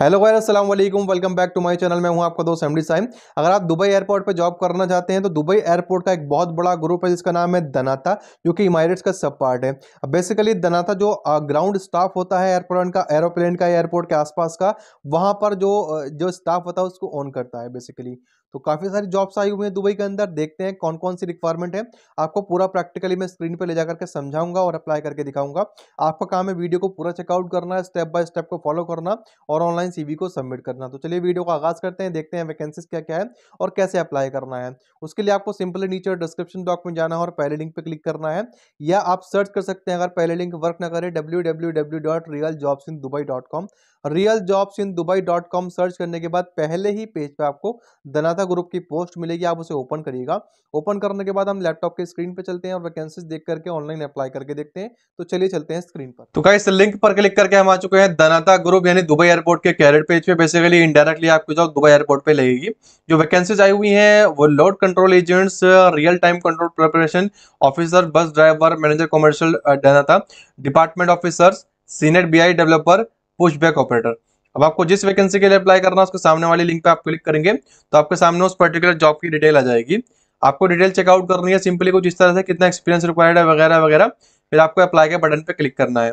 hello guys अस्सलाम वालेकुम welcome back to my channel मैं हूं आपका दोस्त एमडी साइम अगर आप दुबई एयरपोर्ट पे जॉब करना चाहते हैं तो दुबई एयरपोर्ट का एक बहुत बड़ा ग्रुप है जिसका नाम है दनाता जो कि इमारेट्स का सब पार्ट है अब बेसिकली दनाता जो ग्राउंड स्टाफ होता है एयरपोर्ट का एरोप्लेन का एयरपोर्ट के आसपास का वहाँ पर जो जो स्टाफ होता है उसको ऑन करता है बेसिकली तो काफ़ी सारी जॉब्स आई हुई हैं दुबई के अंदर देखते हैं कौन कौन सी रिक्वायरमेंट है आपको पूरा प्रैक्टिकली मैं स्क्रीन पर ले जा करके समझाऊंगा और अप्लाई करके दिखाऊंगा आपका काम है वीडियो को पूरा चेकआउट करना स्टेप बाय स्टेप को फॉलो करना और ऑनलाइन ऑनलाइन सीवी को सबमिट करना तो चलिए वीडियो का आगाज करते हैं देखते हैं वैकेंसीज क्या क्या है और कैसे अप्लाई करना है उसके लिए आपको सिंपल नीचे डिस्क्रिप्शन बॉक्स में जाना है और पहले लिंक पर क्लिक करना है या आप सर्च कर सकते हैं अगर पहले लिंक वर्क न करें W real jobs in Dubai dot com search करने के बाद पहले ही पेज पे आपको दनाता ग्रुप की पोस्ट मिलेगी आप उसे ओपन करिएगा ओपन करने के बाद हम लैपटॉप के स्क्रीन पे चलते हैं और वैकेंसीज देख करके ऑनलाइन अप्लाई करके देखते हैं तो चलिए चलते हैं स्क्रीन पर तो क्या लिंक पर क्लिक करके हम आ चुके हैं दनाता ग्रुप यानी दुबई एयरपोर्ट के कैरेट पेज पे बेसिकली इंडायरेक्टली आपको जो दुबई एयरपोर्ट पे लगेगी जो वैकेंसीज आई हुई हैं वो load control agents real time control preparation officer bus driver manager commercial डाना था department officers senior B developer push operator अब आपको जिस वैकेंसी के लिए अप्लाई करना है उसके सामने वाली लिंक पर आप क्लिक करेंगे तो आपके सामने उस पर्टिकुलर जॉब की डिटेल आ जाएगी आपको डिटेल चेकआउट करनी है सिंपली कुछ इस तरह से कितना एक्सपीरियंस रिक्वायर्ड है वगैरह वगैरह फिर आपको अप्लाई के बटन पे क्लिक करना है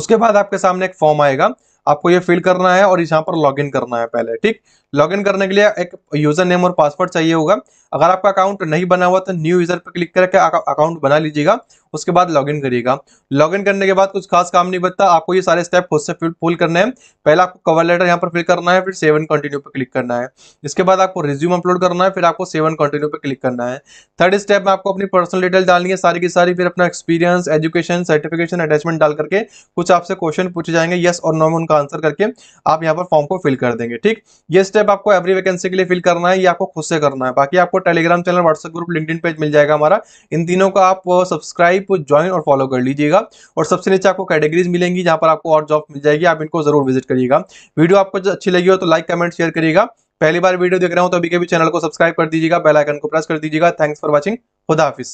उसके बाद आपके सामने एक फॉर्म आएगा आपको ये फिल करना है और यहाँ पर लॉगिन करना है पहले ठीक लॉगिन करने के लिए एक यूजर नेम और पासवर्ड चाहिए होगा अगर आपका अकाउंट नहीं बना हुआ तो न्यू यूजर पर क्लिक करके अकाउंट बना लीजिएगा उसके बाद लॉग करिएगा लॉग करने के बाद कुछ खास काम नहीं बचता आपको ये सारे स्टेप खुद से फुल करने है पहले आपको कवर लेटर यहाँ पर फिल करना है फिर सेवन कंटिन्यू पर क्लिक करना है इसके बाद आपको रिज्यूम अपलोड करना है फिर आपको सेवन कंटिन्यू पर क्लिक करना है थर्ड स्टेप में आपको अपनी पर्सनल डिटेल डालनी है सारी की सारी फिर अपना एक्सपीरियंस एजुकेशन सर्टिफिकेशन अटैचमेंट डाल करके कुछ आपसे क्वेश्चन पूछे जाएंगे यस और नो में उनका आंसर करके आप यहाँ पर फॉर्म को फिल कर देंगे ठीक ये स्टेप आपको एवरी वैकेंसी के लिए फिल करना है ये आपको खुद से करना है बाकी आपको Telegram channel WhatsApp group link page मिल जाएगा हमारा इन तीनों का आप सब्सक्राइब लाइव को ज्वाइन और फॉलो कर लीजिएगा और सबसे नीचे आपको कैटेगरीज मिलेंगी जहाँ पर आपको और जॉब मिल जाएगी आप इनको जरूर विजिट करिएगा वीडियो आपको अच्छी लगी हो तो लाइक कमेंट शेयर करिएगा पहली बार वीडियो देख रहा हूँ तो अभी के भी चैनल को सब्सक्राइब कर दीजिएगा बेल आइकन को प्रेस कर दीजिएगा थैंक्स फॉर वॉचिंग खुदा हाफिस